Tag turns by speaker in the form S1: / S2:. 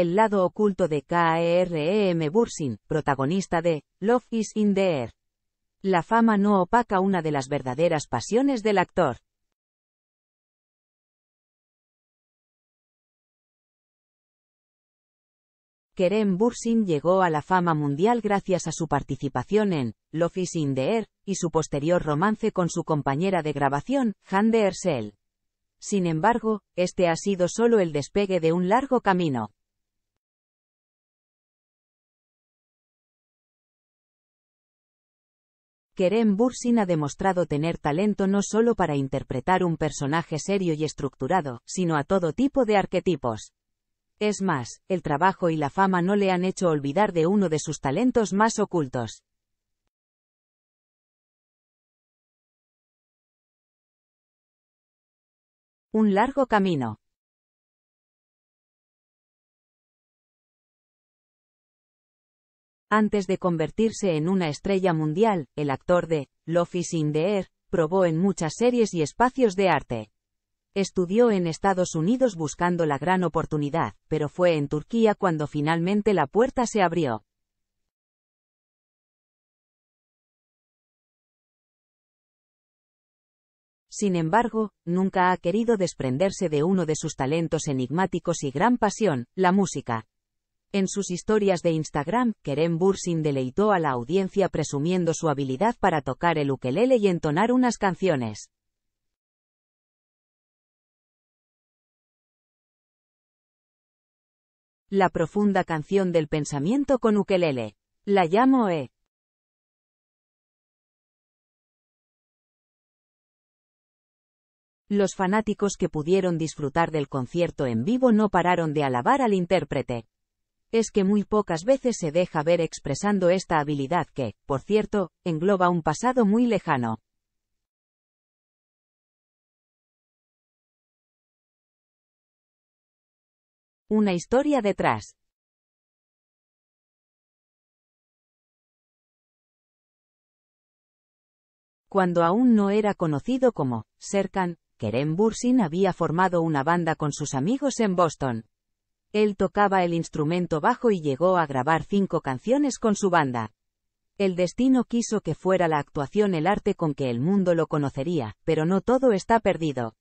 S1: El lado oculto de K.R.E.M. E Bursin, protagonista de Love is in the Air. La fama
S2: no opaca una de las verdaderas pasiones del actor. Kerem Bursin llegó a la fama mundial gracias a su participación en Love is in the Air y
S1: su posterior romance con su compañera de grabación, Han de Ersel. Sin embargo,
S2: este ha sido solo el despegue de un largo camino. Kerem
S1: Bursin ha demostrado tener talento no solo para interpretar un personaje serio y estructurado, sino a todo tipo de arquetipos. Es más, el trabajo y la fama no le han
S2: hecho olvidar de uno de sus talentos más ocultos. Un largo camino. Antes de convertirse en una estrella mundial, el actor de
S1: Lofi in the Air probó en muchas series y espacios de arte. Estudió en Estados Unidos buscando la gran oportunidad, pero fue en Turquía cuando finalmente la
S2: puerta se abrió. Sin embargo, nunca ha querido desprenderse
S1: de uno de sus talentos enigmáticos y gran pasión, la música. En sus historias de Instagram, Kerem Bursin deleitó a la audiencia presumiendo su habilidad para tocar
S2: el ukelele y entonar unas canciones. La profunda canción del pensamiento con ukelele. La llamo E. Los fanáticos que pudieron
S1: disfrutar del concierto en vivo no pararon de alabar al intérprete es que muy pocas veces se deja ver expresando esta habilidad que, por cierto, engloba un pasado muy
S2: lejano. Una historia detrás. Cuando aún no era conocido como Serkan, Kerem Bursin había formado
S1: una banda con sus amigos en Boston. Él tocaba el instrumento bajo y llegó a grabar cinco canciones con su banda. El destino quiso que fuera la actuación
S2: el arte con que el mundo lo conocería, pero no todo está perdido.